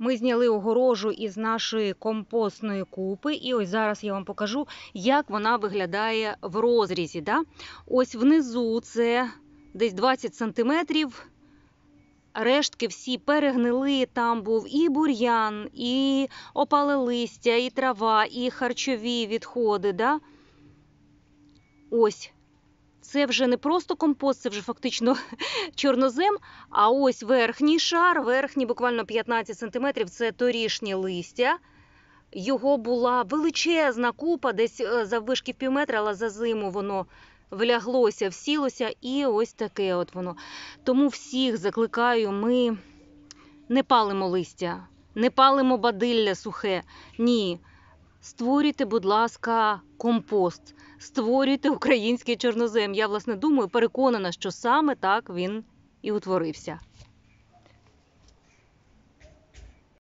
Ми зняли огорожу із нашої компостної купи, і ось зараз я вам покажу, як вона виглядає в розрізі. Да? Ось внизу це десь 20 сантиметрів. Рештки всі перегнили. Там був і бур'ян, і опале листя, і трава, і харчові відходи. Да? Ось це вже не просто компост, це вже фактично чорнозем. А ось верхній шар, верхній буквально 15 сантиметрів, це торішнє листя. Його була величезна купа, десь е, за заввишки пів метра, але за зиму воно вляглося, всілося, і ось таке от воно. Тому всіх закликаю, ми не палимо листя, не палимо бадилля сухе. Ні. Створюйте, будь ласка, компост, створюйте український чорнозем. Я власне думаю, переконана, що саме так він і утворився.